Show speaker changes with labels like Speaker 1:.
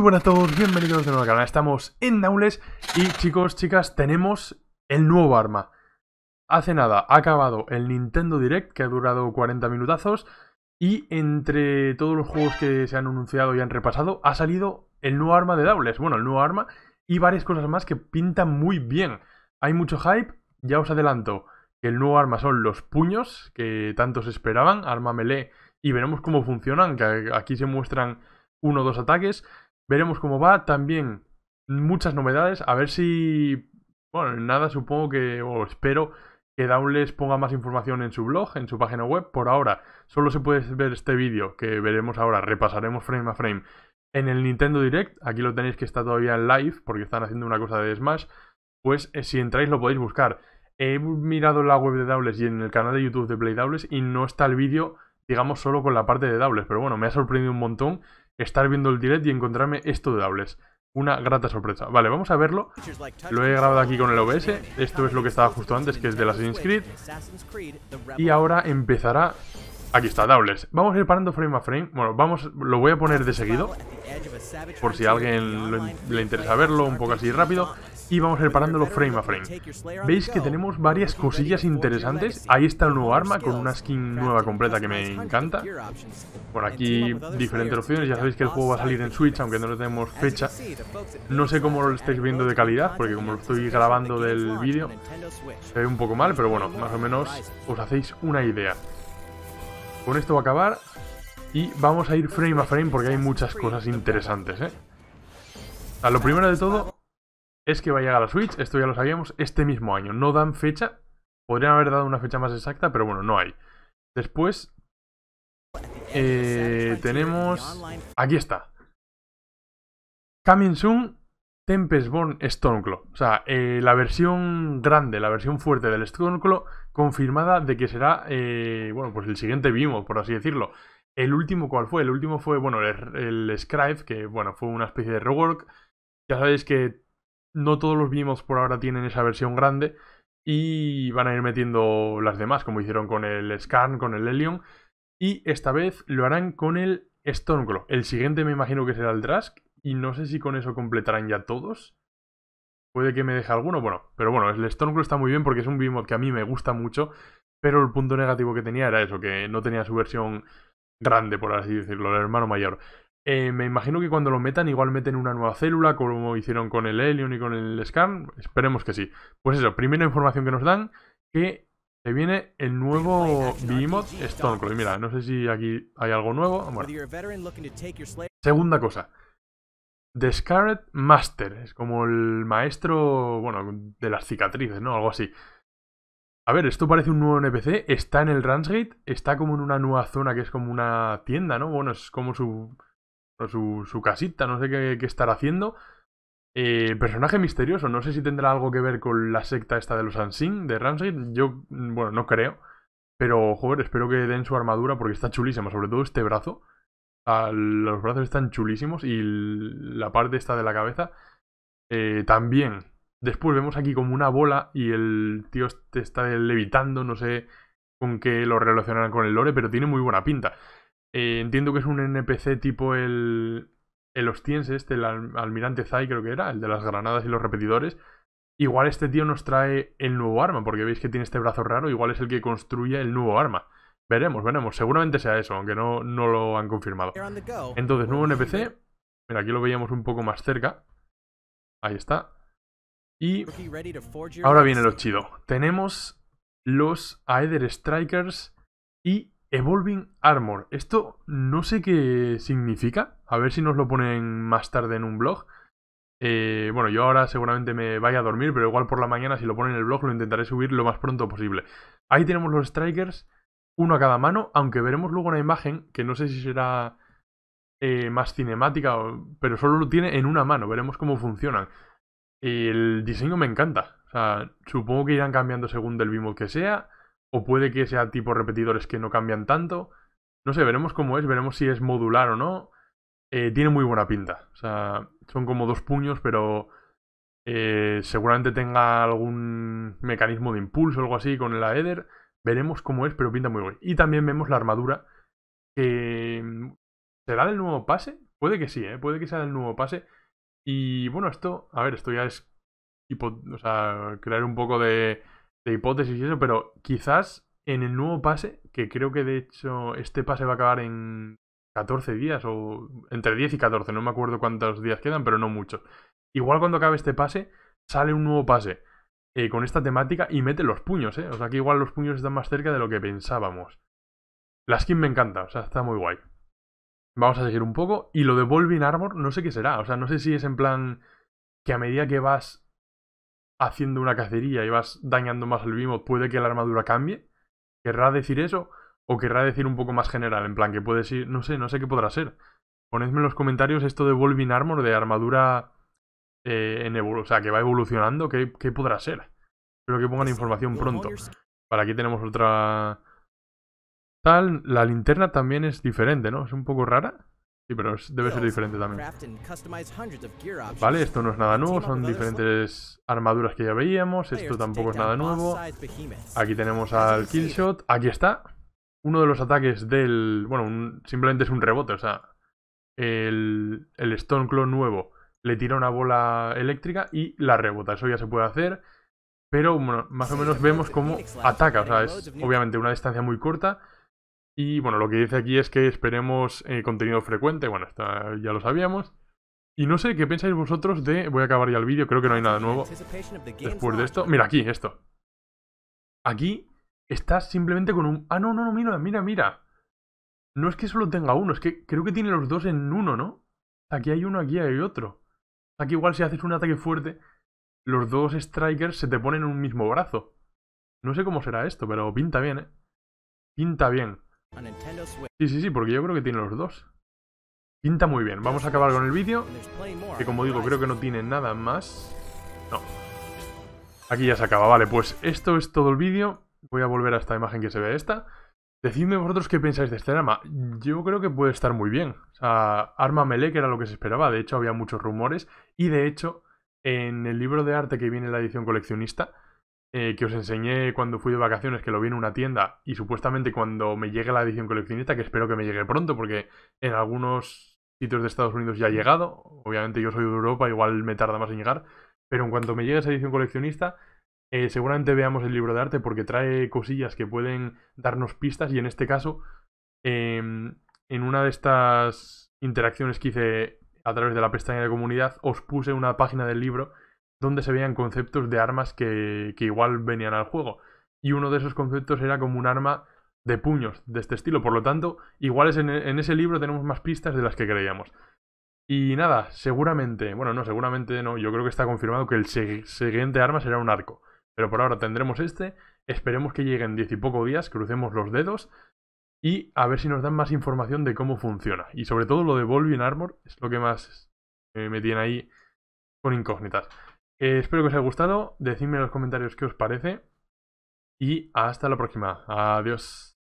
Speaker 1: Muy buenas a todos, bienvenidos de nuevo al canal. Estamos en Naules y chicos, chicas, tenemos el nuevo arma. Hace nada ha acabado el Nintendo Direct que ha durado 40 minutazos y entre todos los juegos que se han anunciado y han repasado ha salido el nuevo arma de Naules. Bueno, el nuevo arma y varias cosas más que pintan muy bien. Hay mucho hype, ya os adelanto que el nuevo arma son los puños que tantos esperaban, arma melee y veremos cómo funcionan, que aquí se muestran uno o dos ataques. Veremos cómo va. También muchas novedades. A ver si. Bueno, nada, supongo que. O espero que Downless ponga más información en su blog, en su página web. Por ahora, solo se puede ver este vídeo que veremos ahora, repasaremos frame a frame en el Nintendo Direct. Aquí lo tenéis que está todavía en live porque están haciendo una cosa de Smash. Pues eh, si entráis lo podéis buscar. He mirado la web de Doubles y en el canal de YouTube de Play Doubles y no está el vídeo, digamos, solo con la parte de Doubles. Pero bueno, me ha sorprendido un montón estar viendo el direct y encontrarme esto de Doubles. Una grata sorpresa. Vale, vamos a verlo. Lo he grabado aquí con el OBS. Esto es lo que estaba justo antes, que es de Assassin's Creed. Y ahora empezará... Aquí está, Doubles. Vamos a ir parando frame a frame. Bueno, vamos, lo voy a poner de seguido por si a alguien le interesa verlo, un poco así rápido. Y vamos reparándolo frame a frame. Veis que tenemos varias cosillas interesantes. Ahí está el nuevo arma con una skin nueva completa que me encanta. Por aquí diferentes opciones. Ya sabéis que el juego va a salir en Switch, aunque no lo tenemos fecha. No sé cómo lo estáis viendo de calidad, porque como lo estoy grabando del vídeo, se ve un poco mal, pero bueno, más o menos os hacéis una idea. Con esto va a acabar. Y vamos a ir frame a frame porque hay muchas cosas interesantes, ¿eh? lo primero de todo es que va a llegar a Switch, esto ya lo sabíamos, este mismo año. No dan fecha, podrían haber dado una fecha más exacta, pero bueno, no hay. Después eh, tenemos... Aquí está. Coming soon, Tempestborn Stoneclaw. O sea, eh, la versión grande, la versión fuerte del Stoneclaw confirmada de que será, eh, bueno, pues el siguiente Vimo, por así decirlo. ¿El último cuál fue? El último fue, bueno, el, el Scribe, que bueno, fue una especie de rework. Ya sabéis que no todos los vimos por ahora tienen esa versión grande y van a ir metiendo las demás, como hicieron con el Scan, con el Helion. Y esta vez lo harán con el Stormclaw. El siguiente me imagino que será el Drask y no sé si con eso completarán ya todos. Puede que me deje alguno, bueno, pero bueno, el Stormclaw está muy bien porque es un Beamon que a mí me gusta mucho, pero el punto negativo que tenía era eso, que no tenía su versión grande, por así decirlo, el hermano mayor. Eh, me imagino que cuando lo metan, igual meten una nueva célula, como hicieron con el Helion y con el Scan. Esperemos que sí. Pues eso, primera información que nos dan, que se viene el nuevo Behemoth Y Mira, no sé si aquí hay algo nuevo. Ah, Segunda cosa. The Scarlet Master. Es como el maestro, bueno, de las cicatrices, ¿no? Algo así. A ver, esto parece un nuevo NPC, está en el Ransgate, está como en una nueva zona que es como una tienda, ¿no? Bueno, es como su, casita, no sé qué, qué estará haciendo. Eh, personaje misterioso, no sé si tendrá algo que ver con la secta esta de los Ansin de Ramsgate. Yo, bueno, no creo. Pero, joder, espero que den su armadura porque está chulísima, sobre todo este brazo. Ah, los brazos están chulísimos y la parte esta de la cabeza eh, también. Después vemos aquí como una bola y el tío te este está levitando, no sé con qué lo relacionarán con el lore, pero tiene muy buena pinta. Eh, entiendo que es un NPC tipo el, el Ostiense, este, el almirante Zai creo que era, el de las granadas y los repetidores. Igual este tío nos trae el nuevo arma, porque veis que tiene este brazo raro, igual es el que construye el nuevo arma. Veremos, veremos, seguramente sea eso, aunque no, no lo han confirmado. Entonces, nuevo NPC, mira, aquí lo veíamos un poco más cerca. Ahí está. Y ahora viene lo chido. Tenemos los Aether Strikers y Evolving Armor. Esto no sé qué significa. A ver si nos lo ponen más tarde en un blog. Eh, bueno, yo ahora seguramente me vaya a dormir, pero igual por la mañana si lo ponen en el blog lo intentaré subir lo más pronto posible. Ahí tenemos los strikers, uno a cada mano, aunque veremos luego una imagen que no sé si será eh, más cinemática, pero solo lo tiene en una mano, veremos cómo funcionan el diseño me encanta. O sea, supongo que irán cambiando según el bimod que sea. O puede que sea tipo repetidores que no cambian tanto. No sé, veremos cómo es, veremos si es modular o no. Eh, tiene muy buena pinta. O sea, son como dos puños, pero eh, seguramente tenga algún mecanismo de impulso o algo así con la Eder. Veremos cómo es, pero pinta muy bien. Y también vemos la armadura. Mm, ¿Será del nuevo pase? Puede que sí, ¿eh? puede que sea del nuevo pase. Y bueno, esto, a ver, esto ya es o crear un poco de, hipótesis y eso, pero quizás en el nuevo pase, que creo que de hecho este pase va a acabar en 14 días o entre 10 y 14, no me acuerdo cuántos días quedan, pero no muchos. Igual cuando acabe este pase, sale un nuevo pase eh, con esta temática y mete los puños, ¿eh? O sea que igual los puños están más cerca de lo que pensábamos. La skin me encanta, o sea, está muy guay. Vamos a seguir un poco. Y lo de Volving Armor, no sé qué será. O sea, no sé si es en plan que a medida que vas haciendo una cacería y vas dañando más al bimo, puede que la armadura cambie. ¿Querrá decir eso? ¿O querrá decir un poco más general? En plan, que puede ser. No sé, no sé qué podrá ser. Ponedme en los comentarios esto de Volvin Armor, de armadura eh, en o sea, que va evolucionando, ¿qué, podrá ser? Espero que pongan pues, información eh, pronto. Para aquí tenemos otra la linterna también es diferente, ¿no? Es un poco rara. Sí, pero debe ser diferente también. Vale, esto no es nada nuevo, son diferentes armaduras que ya veíamos, esto tampoco es nada nuevo. Aquí tenemos al Killshot, aquí está. Uno de los ataques del... bueno, simplemente es un rebote, o sea, el, el Stone nuevo le tira una bola eléctrica y la rebota, eso ya se puede hacer. Pero bueno, más o menos vemos cómo ataca, o sea, es obviamente una distancia muy corta, y bueno, lo que dice aquí es que esperemos eh, contenido frecuente, bueno, ya lo sabíamos. Y no sé qué pensáis vosotros de... Voy a acabar ya el vídeo, creo que no hay nada nuevo después de esto. Mira, aquí, esto. Aquí estás simplemente con un... Ah, no, no, no, mira, mira, mira. No es que solo tenga uno, es que creo que tiene los dos en uno, ¿no? Aquí hay uno, aquí hay otro. Aquí igual si haces un ataque fuerte, los dos strikers se te ponen en un mismo brazo. No sé cómo será esto, pero pinta bien, ¿eh? Pinta bien. Sí, sí, sí, porque yo creo que tiene los dos. Pinta muy bien. Vamos a acabar con el vídeo. Que como digo, creo que no tiene nada más. No. Aquí ya se acaba. Vale, pues esto es todo el vídeo. Voy a volver a esta imagen que se ve esta. Decidme vosotros qué pensáis de este arma. Yo creo que puede estar muy bien. O sea, arma melee, que era lo que se esperaba. De hecho, había muchos rumores. Y de hecho, en el libro de arte que viene en la edición coleccionista, eh, que os enseñé cuando fui de vacaciones, que lo vi en una tienda y supuestamente cuando me llegue la edición coleccionista, que espero que me llegue pronto porque en algunos sitios de Estados Unidos ya ha llegado, obviamente yo soy de Europa, igual me tarda más en llegar, pero en cuanto me llegue esa edición coleccionista, eh, seguramente veamos el libro de arte porque trae cosillas que pueden darnos pistas y en este caso, em, en una de estas interacciones que hice a través de la pestaña de comunidad, os puse una página del libro donde se veían conceptos de armas que, igual venían al juego. Y uno de esos conceptos era como un arma de puños de este estilo. Por lo tanto, iguales e, en, ese libro tenemos más pistas de las que creíamos. Y nada, seguramente, bueno, no, seguramente no, yo creo que está confirmado que el siguiente arma será un arco. Pero por ahora tendremos este, esperemos que lleguen diez y poco días, crucemos los dedos y a ver si nos dan más información de cómo funciona. Y sobre todo lo de Volving Armor es lo que más eh, me tiene ahí con incógnitas. Eh, espero que os haya gustado. Decidme en los comentarios qué os parece. Y hasta la próxima. Adiós.